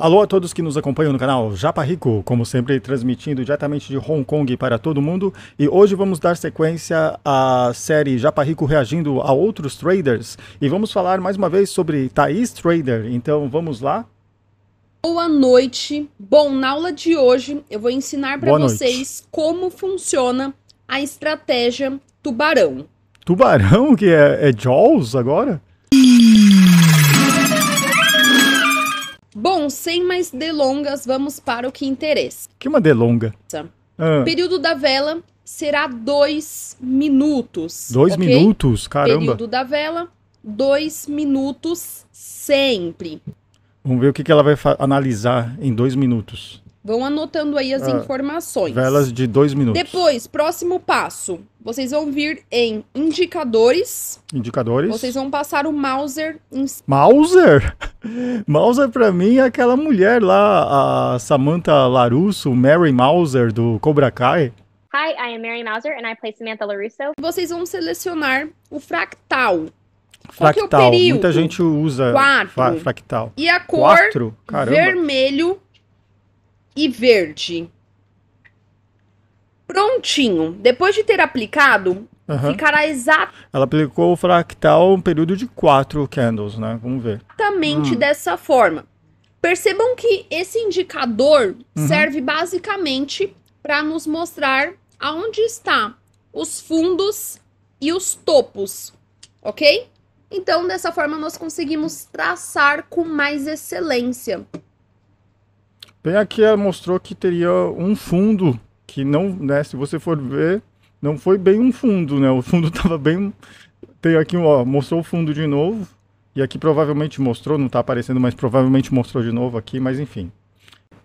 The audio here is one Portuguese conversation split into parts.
Alô a todos que nos acompanham no canal Japa Rico, como sempre transmitindo diretamente de Hong Kong para todo mundo. E hoje vamos dar sequência à série Japa Rico reagindo a outros traders e vamos falar mais uma vez sobre Thaís Trader. Então vamos lá. Boa noite. Bom, na aula de hoje eu vou ensinar para vocês noite. como funciona a estratégia tubarão. Tubarão que é, é Jaws agora? Bom, sem mais delongas, vamos para o que interessa. Que uma delonga? Ah. O período da vela será dois minutos. Dois okay? minutos? Caramba. Período da vela, dois minutos sempre. Vamos ver o que, que ela vai analisar em dois minutos. Vão anotando aí as ah, informações. Velas de dois minutos. Depois, próximo passo. Vocês vão vir em indicadores. Indicadores. Vocês vão passar o Mauser. Em... Mauser? Mauser, pra mim, é aquela mulher lá, a Samantha Larusso, Mary Mauser, do Cobra Kai. Hi, I am Mary Mauser and I play Samantha LaRusso. Vocês vão selecionar o fractal. É fractal. É Muita gente usa Quatro. fractal. E a cor Quatro? Caramba. vermelho e verde. Prontinho. Depois de ter aplicado, uhum. ficará exato. Ela aplicou o fractal um período de quatro candles, né? Vamos ver. Exatamente hum. dessa forma. Percebam que esse indicador uhum. serve basicamente para nos mostrar aonde está os fundos e os topos, ok? Então, dessa forma, nós conseguimos traçar com mais excelência. Bem, aqui ela mostrou que teria um fundo que não, né, se você for ver, não foi bem um fundo, né? O fundo estava bem tem aqui, ó, mostrou o fundo de novo e aqui provavelmente mostrou, não está aparecendo, mas provavelmente mostrou de novo aqui, mas enfim.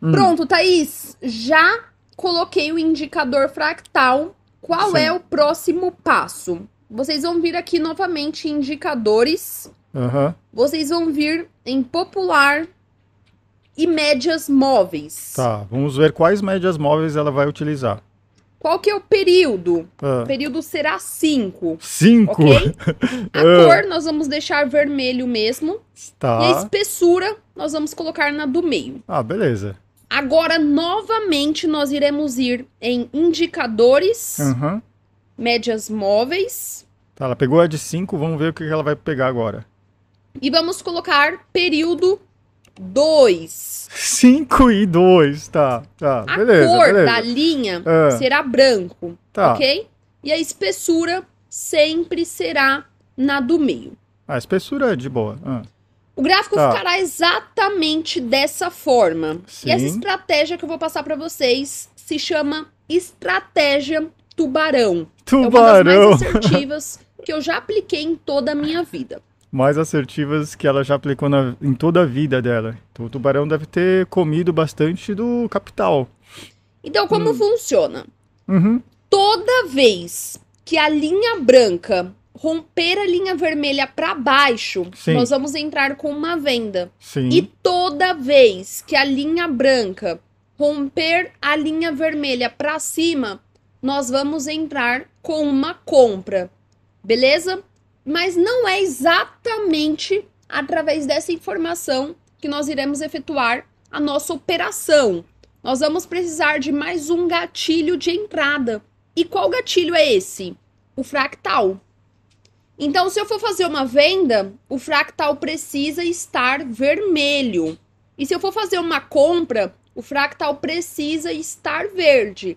Hum. Pronto, Thaís, já coloquei o indicador fractal. Qual Sim. é o próximo passo? Vocês vão vir aqui novamente em indicadores. Uhum. Vocês vão vir em popular, e médias móveis. Tá, vamos ver quais médias móveis ela vai utilizar. Qual que é o período? Ah. O período será 5. 5? Okay? A ah. cor nós vamos deixar vermelho mesmo. Tá. E a espessura nós vamos colocar na do meio. Ah, beleza. Agora, novamente, nós iremos ir em indicadores, uhum. médias móveis. Tá, ela pegou a de 5, vamos ver o que ela vai pegar agora. E vamos colocar período 2. 5 e 2, tá, tá. A beleza, cor beleza. da linha ah. será branco, tá. ok? E a espessura sempre será na do meio. Ah, a espessura é de boa. Ah. O gráfico tá. ficará exatamente dessa forma. Sim. E essa estratégia que eu vou passar para vocês se chama estratégia tubarão. Tubarão. É uma das mais assertivas que eu já apliquei em toda a minha vida mais assertivas que ela já aplicou na, em toda a vida dela. Então o tubarão deve ter comido bastante do capital. Então, como hum. funciona? Uhum. Toda vez que a linha branca romper a linha vermelha para baixo, Sim. nós vamos entrar com uma venda. Sim. E toda vez que a linha branca romper a linha vermelha para cima, nós vamos entrar com uma compra. Beleza? mas não é exatamente através dessa informação que nós iremos efetuar a nossa operação. Nós vamos precisar de mais um gatilho de entrada. E qual gatilho é esse? O fractal. Então, se eu for fazer uma venda, o fractal precisa estar vermelho. E se eu for fazer uma compra, o fractal precisa estar verde.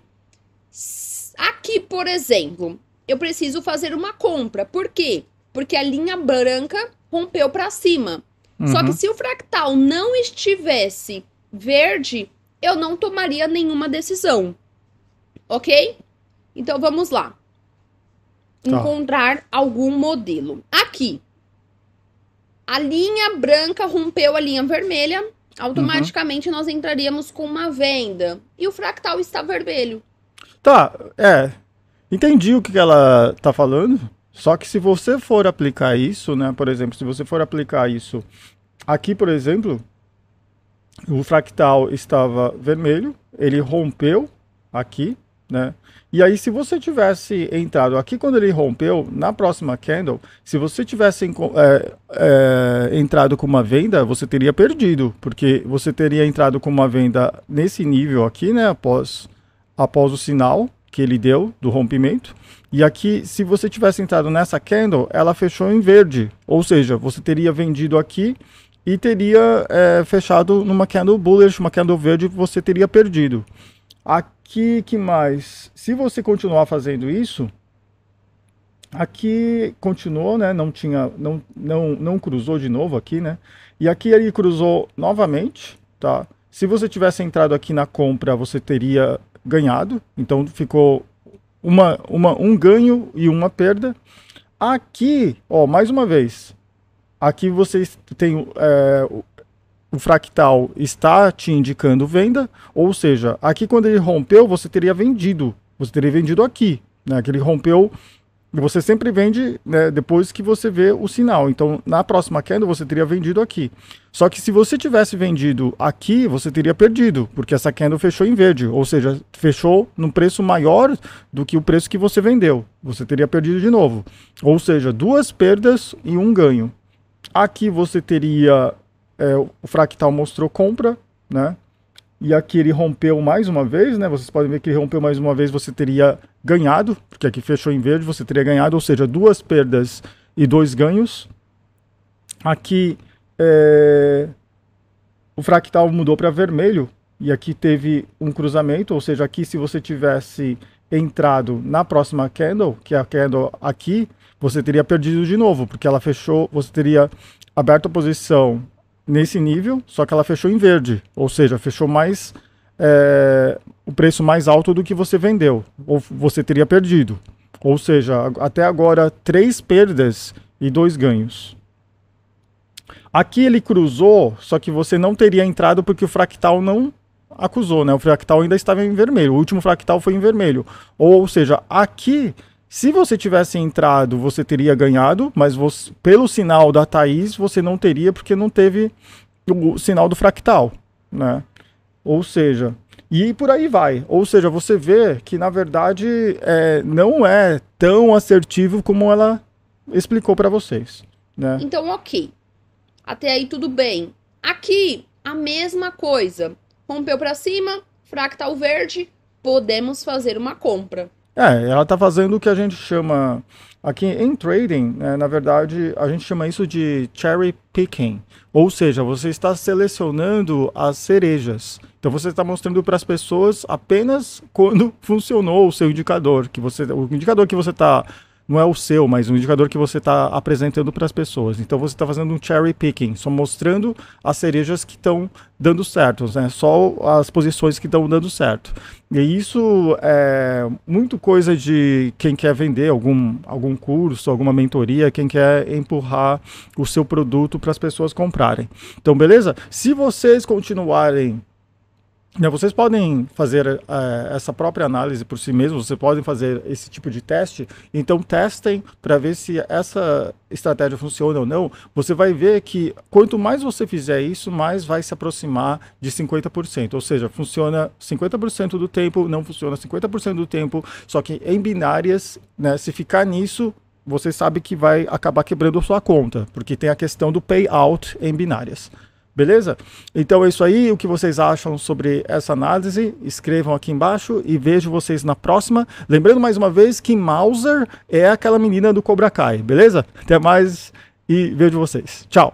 Aqui, por exemplo, eu preciso fazer uma compra. Por quê? porque a linha branca rompeu para cima. Uhum. Só que uhum. se o fractal não estivesse verde, eu não tomaria nenhuma decisão. Ok? Então vamos lá. Tá. Encontrar algum modelo. Aqui. A linha branca rompeu a linha vermelha. Automaticamente uhum. nós entraríamos com uma venda. E o fractal está vermelho. Tá, é. Entendi o que ela tá falando. Só que se você for aplicar isso, né, por exemplo, se você for aplicar isso aqui, por exemplo, o fractal estava vermelho, ele rompeu aqui, né? E aí, se você tivesse entrado aqui quando ele rompeu, na próxima candle, se você tivesse é, é, entrado com uma venda, você teria perdido, porque você teria entrado com uma venda nesse nível aqui, né? Após, após o sinal, que ele deu do rompimento. E aqui, se você tivesse entrado nessa candle, ela fechou em verde. Ou seja, você teria vendido aqui e teria é, fechado numa candle bullish, uma candle verde, você teria perdido. Aqui, que mais? Se você continuar fazendo isso, aqui continuou, né? Não tinha, não, não, não cruzou de novo aqui, né? E aqui ele cruzou novamente, tá? Se você tivesse entrado aqui na compra, você teria ganhado, então ficou uma, uma, um ganho e uma perda. Aqui, ó, mais uma vez, aqui vocês têm é, o fractal está te indicando venda, ou seja, aqui quando ele rompeu, você teria vendido, você teria vendido aqui, né? Que ele rompeu você sempre vende né, depois que você vê o sinal. Então, na próxima queda, você teria vendido aqui. Só que se você tivesse vendido aqui, você teria perdido, porque essa candle fechou em verde, ou seja, fechou num preço maior do que o preço que você vendeu. Você teria perdido de novo. Ou seja, duas perdas e um ganho. Aqui você teria. É, o fractal mostrou compra, né? E aqui ele rompeu mais uma vez, né? Vocês podem ver que ele rompeu mais uma vez, você teria ganhado, porque aqui fechou em verde, você teria ganhado, ou seja, duas perdas e dois ganhos. Aqui é... o fractal mudou para vermelho, e aqui teve um cruzamento, ou seja, aqui se você tivesse entrado na próxima candle, que é a candle aqui, você teria perdido de novo, porque ela fechou, você teria aberto a posição nesse nível, só que ela fechou em verde, ou seja, fechou mais é, o preço mais alto do que você vendeu, ou você teria perdido. Ou seja, até agora três perdas e dois ganhos. Aqui ele cruzou, só que você não teria entrado porque o fractal não acusou, né? O fractal ainda estava em vermelho. O último fractal foi em vermelho. Ou, ou seja, aqui se você tivesse entrado, você teria ganhado, mas você, pelo sinal da Thaís, você não teria, porque não teve o sinal do fractal, né? Ou seja, e por aí vai. Ou seja, você vê que, na verdade, é, não é tão assertivo como ela explicou para vocês, né? Então, ok. Até aí tudo bem. Aqui, a mesma coisa. Rompeu para cima, fractal verde, podemos fazer uma compra. É, ela está fazendo o que a gente chama aqui em trading, né, na verdade, a gente chama isso de cherry picking, ou seja, você está selecionando as cerejas. Então você está mostrando para as pessoas apenas quando funcionou o seu indicador, que você, o indicador que você está não é o seu, mas um indicador que você está apresentando para as pessoas. Então você está fazendo um cherry picking, só mostrando as cerejas que estão dando certo, né? só as posições que estão dando certo. E isso é muito coisa de quem quer vender algum, algum curso, alguma mentoria, quem quer empurrar o seu produto para as pessoas comprarem. Então, beleza? Se vocês continuarem né, vocês podem fazer uh, essa própria análise por si mesmos, vocês podem fazer esse tipo de teste. Então, testem para ver se essa estratégia funciona ou não. Você vai ver que quanto mais você fizer isso, mais vai se aproximar de 50%. Ou seja, funciona 50% do tempo, não funciona 50% do tempo. Só que em binárias, né, se ficar nisso, você sabe que vai acabar quebrando a sua conta, porque tem a questão do payout em binárias. Beleza? Então é isso aí. O que vocês acham sobre essa análise? Escrevam aqui embaixo e vejo vocês na próxima. Lembrando mais uma vez que Mauser é aquela menina do Cobra Kai, beleza? Até mais e vejo vocês. Tchau!